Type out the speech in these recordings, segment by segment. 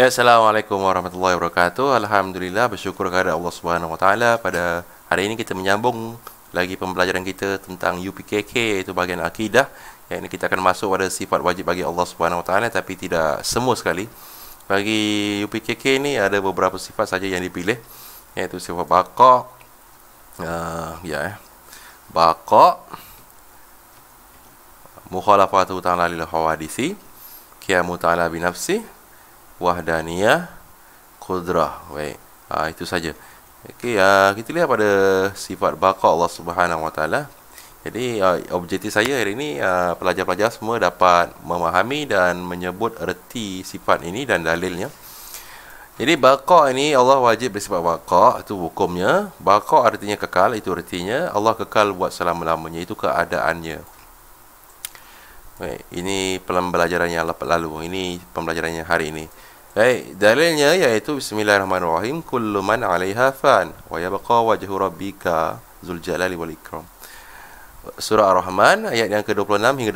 Ya, Assalamualaikum warahmatullahi wabarakatuh. Alhamdulillah bersyukur kepada Allah Subhanahu wa taala pada hari ini kita menyambung lagi pembelajaran kita tentang UPKK iaitu bahagian akidah. Ya, ini kita akan masuk pada sifat wajib bagi Allah Subhanahu wa taala tapi tidak semua sekali. Bagi UPKK ini ada beberapa sifat saja yang dipilih iaitu sifat baqa uh, ya eh. baqa mukhalafatu ta'ala lil hawadisi qiyamu ta'ala binafsi wahdaniyah qudrah baik ha, itu saja okey ha, kita lihat pada sifat baqa Allah Subhanahu wa taala jadi ya, objektif saya hari ini ya, pelajar-pelajar semua dapat memahami dan menyebut erti sifat ini dan dalilnya. Jadi baqa ini Allah wajib bersifat baqa itu hukumnya. Baqa artinya kekal itu artinya Allah kekal buat selama-lamanya itu keadaannya. Baik, ini pelan yang lepas lalu. Ini pembelajarannya hari ini. Hey dalilnya yaitu Bismillahirrahmanirrahim Kullu man alaiha fan Wa yabqa wajhu rabbika Zuljalali wal ikram Surah Ar-Rahman ayat yang ke-26 hingga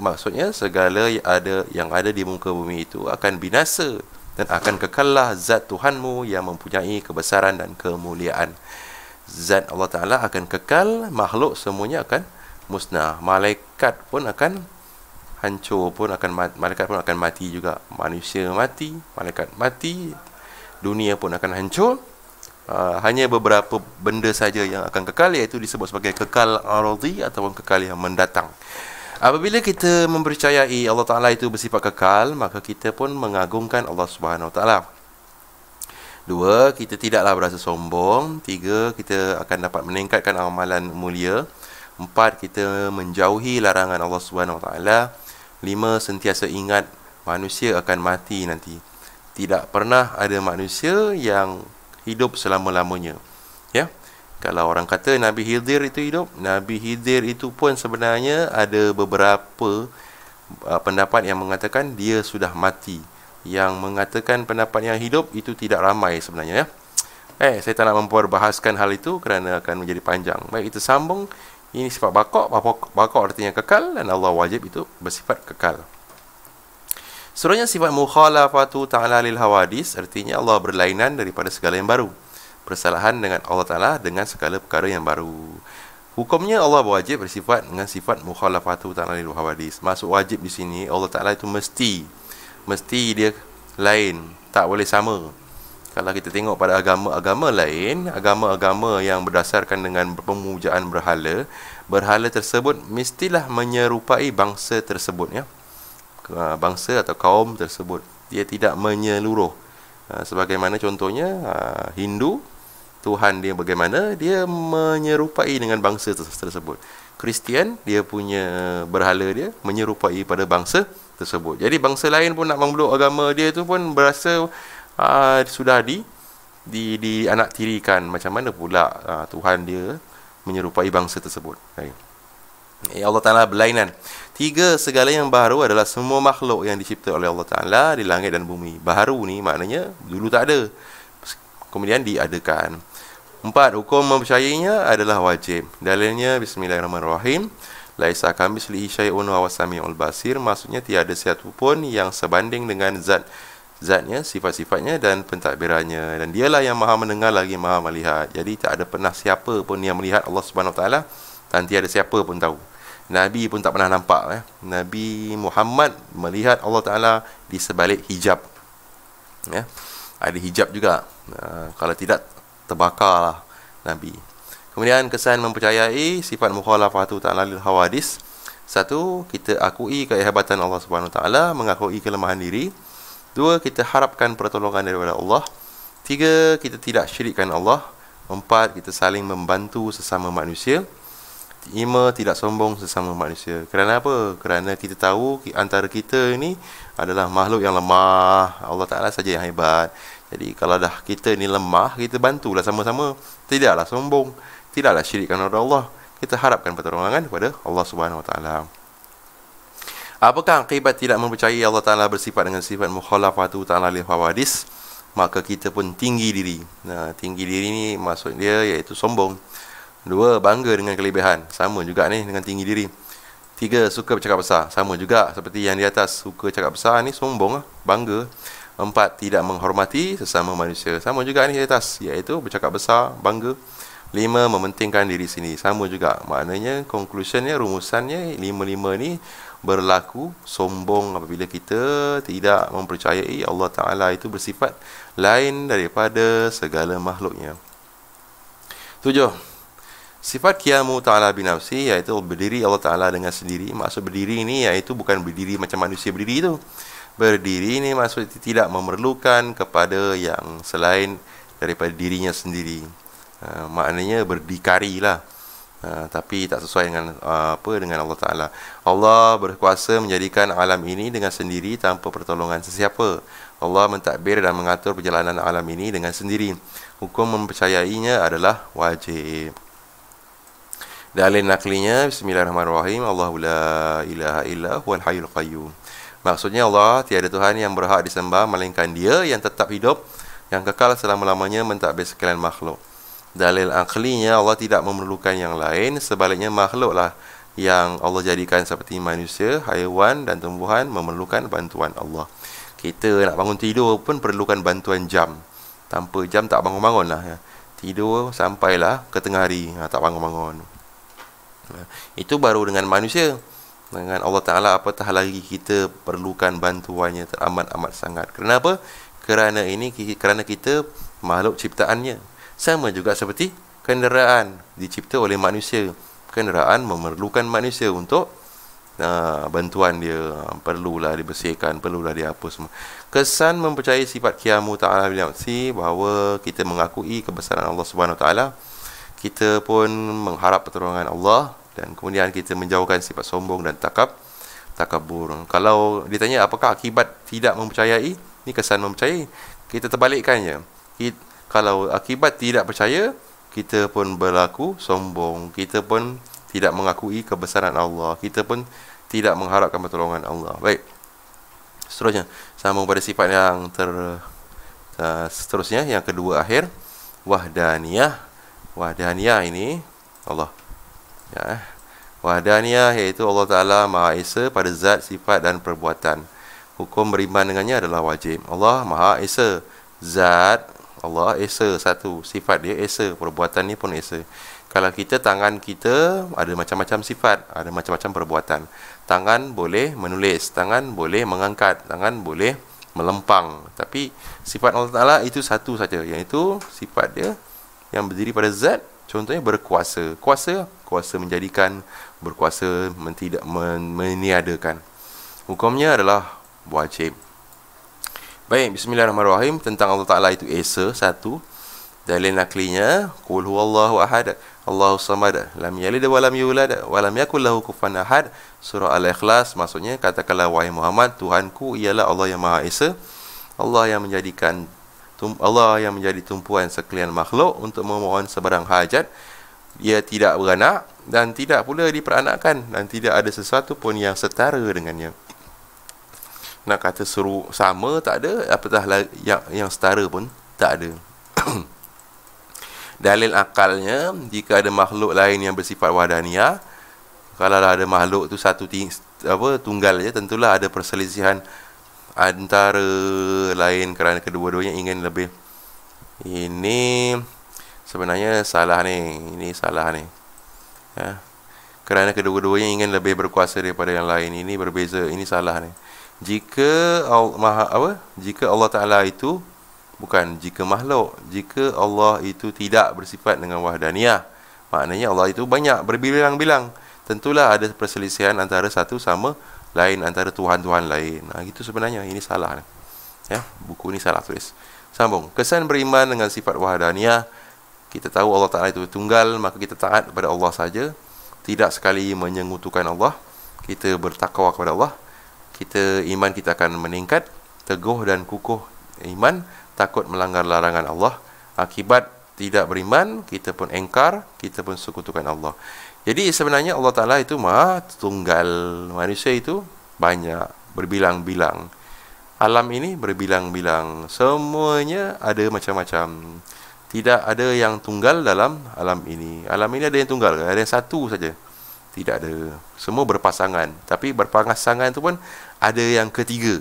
27 Maksudnya segala yang ada, yang ada di muka bumi itu akan binasa Dan akan kekallah zat Tuhanmu yang mempunyai kebesaran dan kemuliaan Zat Allah Ta'ala akan kekal Makhluk semuanya akan musnah Malaikat pun akan hancur pun akan mati, malaikat pun akan mati juga manusia mati malaikat mati dunia pun akan hancur uh, hanya beberapa benda saja yang akan kekal iaitu disebut sebagai kekal ardi ataupun kekal yang mendatang apabila kita mempercayai Allah Taala itu bersifat kekal maka kita pun mengagungkan Allah Subhanahu Wa Taala Dua, kita tidaklah berasa sombong. Tiga, kita akan dapat meningkatkan amalan mulia. Empat, kita menjauhi larangan Allah Subhanahu Wa Taala. Lima, sentiasa ingat manusia akan mati nanti. Tidak pernah ada manusia yang hidup selama-lamanya. Ya. Kalau orang kata Nabi Hidir itu hidup, Nabi Hidir itu pun sebenarnya ada beberapa uh, pendapat yang mengatakan dia sudah mati. Yang mengatakan pendapat yang hidup itu tidak ramai sebenarnya ya. Eh, saya tak nak memperbahaskan hal itu kerana akan menjadi panjang. Baik, kita sambung ini sifat bakok, bakok, bakok artinya kekal dan Allah wajib itu bersifat kekal. Seterusnya sifat mukhalafatu ta'ala lil hawadis artinya Allah berlainan daripada segala yang baru. Persalahan dengan Allah Ta'ala dengan segala perkara yang baru. Hukumnya Allah wajib bersifat dengan sifat mukhalafatu ta'ala lil hawadis. Masuk wajib di sini Allah Ta'ala itu mesti. Mesti dia lain. Tak boleh sama kalau kita tengok pada agama-agama lain, agama-agama yang berdasarkan dengan pemujaan berhala, berhala tersebut mestilah menyerupai bangsa tersebut ya. Ah, bangsa atau kaum tersebut. Dia tidak menyeluruh. Ah, sebagaimana contohnya ah, Hindu, Tuhan dia bagaimana? Dia menyerupai dengan bangsa tersebut. Kristian, dia punya berhala dia menyerupai pada bangsa tersebut. Jadi bangsa lain pun nak memeluk agama dia tu pun berasa uh, sudah di di di anak tirikan macam mana pula uh, Tuhan dia menyerupai bangsa tersebut. Ya Allah Taala belainan. Tiga segala yang baru adalah semua makhluk yang dicipta oleh Allah Taala di langit dan bumi. Baru ni maknanya dulu tak ada. Kemudian diadakan. Empat, hukum mempercayainya adalah wajib. Dalilnya bismillahirrahmanirrahim. Laisa kami selihi syai'un wa wasami'ul basir. Maksudnya tiada sesuatu pun yang sebanding dengan zat zatnya, sifat-sifatnya dan pentadbirannya. Dan dialah yang maha mendengar lagi maha melihat. Jadi tak ada pernah siapa pun yang melihat Allah Subhanahu SWT. Dan tiada siapa pun tahu. Nabi pun tak pernah nampak. Eh. Nabi Muhammad melihat Allah Taala di sebalik hijab. Ya. Eh. Ada hijab juga. Uh, kalau tidak, terbakarlah Nabi. Kemudian kesan mempercayai sifat mukhalafatu ta'ala lil hawadis. Satu, kita akui kehebatan Allah Subhanahu Taala, mengakui kelemahan diri. Dua, kita harapkan pertolongan daripada Allah. Tiga, kita tidak syirikkan Allah. Empat, kita saling membantu sesama manusia. Lima, tidak sombong sesama manusia. Kerana apa? Kerana kita tahu antara kita ini adalah makhluk yang lemah. Allah Ta'ala saja yang hebat. Jadi kalau dah kita ni lemah, kita bantulah sama-sama. Tidaklah sombong. Tidaklah syirikkan kepada Allah. Kita harapkan pertolongan kepada Allah Subhanahu Wa Ta'ala. Apakah akibat tidak mempercayai Allah Ta'ala bersifat dengan sifat mukhalafatu ta'ala li hawadis? Maka kita pun tinggi diri. Nah, tinggi diri ni maksud dia iaitu sombong. Dua, bangga dengan kelebihan. Sama juga ni dengan tinggi diri. Tiga, suka bercakap besar. Sama juga seperti yang di atas. Suka cakap besar ni sombong lah. Bangga. Empat, tidak menghormati sesama manusia. Sama juga ni di atas. Iaitu bercakap besar, bangga. Lima, mementingkan diri sini. Sama juga. Maknanya, conclusionnya, rumusannya, lima-lima ni berlaku sombong apabila kita tidak mempercayai Allah Ta'ala itu bersifat lain daripada segala makhluknya. Tujuh, Sifat kiamu ta'ala binafsi iaitu berdiri Allah Ta'ala dengan sendiri Maksud berdiri ini iaitu bukan berdiri macam manusia berdiri itu Berdiri ini maksud tidak memerlukan kepada yang selain daripada dirinya sendiri Ah, maknanya berdikari lah Uh, ah, tapi tak sesuai dengan uh, apa dengan Allah Taala. Allah berkuasa menjadikan alam ini dengan sendiri tanpa pertolongan sesiapa. Allah mentadbir dan mengatur perjalanan alam ini dengan sendiri. Hukum mempercayainya adalah wajib. Dalil naklinya bismillahirrahmanirrahim Allah la ilaha illa huwal hayyul qayyum. Maksudnya Allah tiada tuhan yang berhak disembah melainkan Dia yang tetap hidup yang kekal selama-lamanya mentadbir sekalian makhluk dalil akhlinya Allah tidak memerlukan yang lain sebaliknya makhluklah yang Allah jadikan seperti manusia, haiwan dan tumbuhan memerlukan bantuan Allah. Kita nak bangun tidur pun perlukan bantuan jam. Tanpa jam tak bangun-bangun lah. Ya. Tidur sampailah ke tengah hari ha, tak bangun-bangun. Ha, itu baru dengan manusia. Dengan Allah Ta'ala apatah lagi kita perlukan bantuannya teramat-amat sangat. Kenapa? Kerana ini kerana kita makhluk ciptaannya. Sama juga seperti kenderaan dicipta oleh manusia. Kenderaan memerlukan manusia untuk uh, bantuan dia. Perlulah dibersihkan, perlulah dihapus semua. Kesan mempercayai sifat kiamu ta'ala bin si bahawa kita mengakui kebesaran Allah Subhanahu taala. Kita pun mengharap pertolongan Allah dan kemudian kita menjauhkan sifat sombong dan takab takabur. Kalau ditanya apakah akibat tidak mempercayai, ni kesan mempercayai. Kita terbalikkannya kalau akibat tidak percaya kita pun berlaku sombong kita pun tidak mengakui kebesaran Allah kita pun tidak mengharapkan pertolongan Allah baik seterusnya sama pada sifat yang ter uh, seterusnya yang kedua akhir wahdaniyah wahdaniyah ini Allah ya wahdaniyah iaitu Allah Taala Maha Esa pada zat sifat dan perbuatan hukum beriman dengannya adalah wajib Allah Maha Esa zat Allah esa satu sifat dia esa perbuatan ni pun esa kalau kita tangan kita ada macam-macam sifat ada macam-macam perbuatan tangan boleh menulis tangan boleh mengangkat tangan boleh melempang tapi sifat Allah Ta'ala itu satu saja yang itu sifat dia yang berdiri pada zat contohnya berkuasa kuasa kuasa menjadikan berkuasa men- tidak men- meniadakan hukumnya adalah wajib Baik, bismillahirrahmanirrahim. Tentang Allah Ta'ala itu Esa, satu. Dalil naklinya, Qul huwallahu ahad, Allahu samad, lam yalid wa lam yulad, wa lam yakul lahu kufan ahad. Surah Al-Ikhlas, maksudnya, katakanlah, Wahai Muhammad, Tuhanku ialah Allah yang Maha Esa. Allah yang menjadikan Allah yang menjadi tumpuan sekalian makhluk untuk memohon sebarang hajat ia tidak beranak dan tidak pula diperanakkan dan tidak ada sesuatu pun yang setara dengannya nak kata seru sama tak ada apatah yang yang setara pun tak ada dalil akalnya jika ada makhluk lain yang bersifat wadania kalau lah ada makhluk tu satu ting, apa tunggal je tentulah ada perselisihan antara lain kerana kedua-duanya ingin lebih ini sebenarnya salah ni ini salah ni ya kerana kedua-duanya ingin lebih berkuasa daripada yang lain ini berbeza ini salah ni jika Allah maha, apa jika Allah Taala itu bukan jika makhluk jika Allah itu tidak bersifat dengan wahdaniyah maknanya Allah itu banyak berbilang-bilang tentulah ada perselisihan antara satu sama lain antara tuhan-tuhan lain nah itu sebenarnya ini salah ya buku ini salah tulis sambung kesan beriman dengan sifat wahdaniyah kita tahu Allah Taala itu tunggal maka kita taat kepada Allah saja tidak sekali menyengutukan Allah kita bertakwa kepada Allah kita iman kita akan meningkat teguh dan kukuh iman takut melanggar larangan Allah akibat tidak beriman kita pun engkar kita pun sekutukan Allah jadi sebenarnya Allah Taala itu mah tunggal manusia itu banyak berbilang-bilang alam ini berbilang-bilang semuanya ada macam-macam tidak ada yang tunggal dalam alam ini alam ini ada yang tunggal ada yang satu saja tidak ada semua berpasangan tapi berpasangan tu pun ada yang ketiga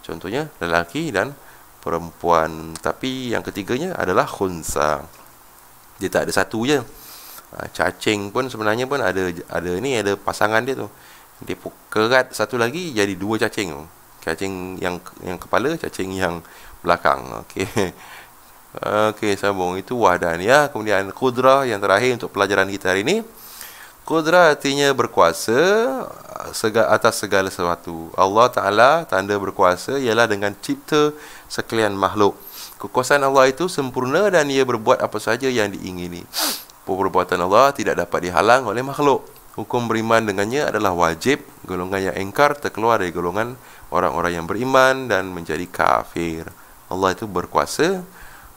contohnya lelaki dan perempuan tapi yang ketiganya adalah khunsa dia tak ada satu je ha, cacing pun sebenarnya pun ada ada ni ada pasangan dia tu dia kerat satu lagi jadi dua cacing cacing yang yang kepala cacing yang belakang okey okey sambung itu wahdan ya kemudian kudrah yang terakhir untuk pelajaran kita hari ini Kudrat artinya berkuasa atas segala sesuatu. Allah Ta'ala tanda berkuasa ialah dengan cipta sekalian makhluk. Kekuasaan Allah itu sempurna dan ia berbuat apa sahaja yang diingini. Perbuatan Allah tidak dapat dihalang oleh makhluk. Hukum beriman dengannya adalah wajib. Golongan yang engkar terkeluar dari golongan orang-orang yang beriman dan menjadi kafir. Allah itu berkuasa,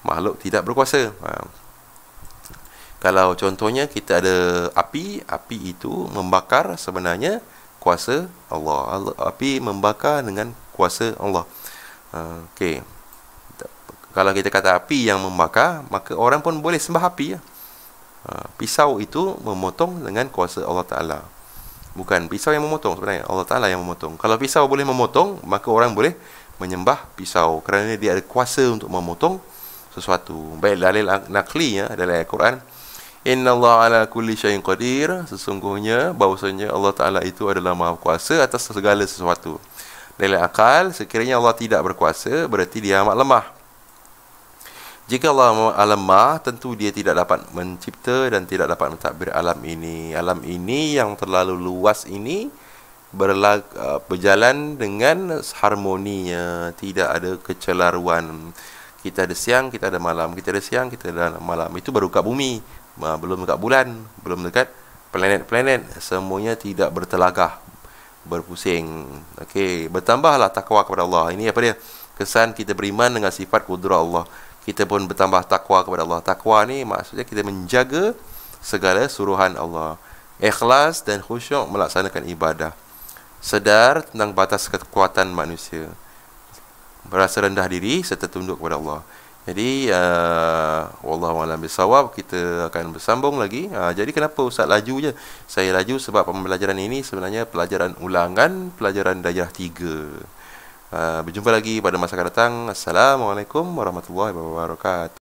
makhluk tidak berkuasa. Faham? Kalau contohnya kita ada api, api itu membakar sebenarnya kuasa Allah. Api membakar dengan kuasa Allah. Ah, okey. Kalau kita kata api yang membakar, maka orang pun boleh sembah api. Ya. Ah, pisau itu memotong dengan kuasa Allah Ta'ala. Bukan pisau yang memotong sebenarnya. Allah Ta'ala yang memotong. Kalau pisau boleh memotong, maka orang boleh menyembah pisau. Kerana dia ada kuasa untuk memotong sesuatu. Baik dalil nakli ya, dalil Al-Quran. Al- Innallaha ala kulli syai'in qadir. Sesungguhnya bahwasanya Allah Taala itu adalah Maha Kuasa atas segala sesuatu. Dalil akal, sekiranya Allah tidak berkuasa, berarti dia amat lemah. Jika Allah lemah, tentu dia tidak dapat mencipta dan tidak dapat mentadbir alam ini. Alam ini yang terlalu luas ini berlag, e, berjalan dengan harmoninya, tidak ada kecelaruan. Kita ada siang, kita ada malam. Kita ada siang, kita ada malam. Itu baru kat bumi belum dekat bulan, belum dekat planet-planet, semuanya tidak bertelagah, berpusing. Okey, bertambahlah takwa kepada Allah. Ini apa dia? Kesan kita beriman dengan sifat kudrah Allah. Kita pun bertambah takwa kepada Allah. Takwa ni maksudnya kita menjaga segala suruhan Allah. Ikhlas dan khusyuk melaksanakan ibadah. Sedar tentang batas kekuatan manusia. Berasa rendah diri serta tunduk kepada Allah. Jadi uh, Wallahu alam bisawab Kita akan bersambung lagi uh, Jadi kenapa Ustaz laju je Saya laju sebab pembelajaran ini Sebenarnya pelajaran ulangan Pelajaran daerah 3 uh, Berjumpa lagi pada masa akan datang Assalamualaikum warahmatullahi wabarakatuh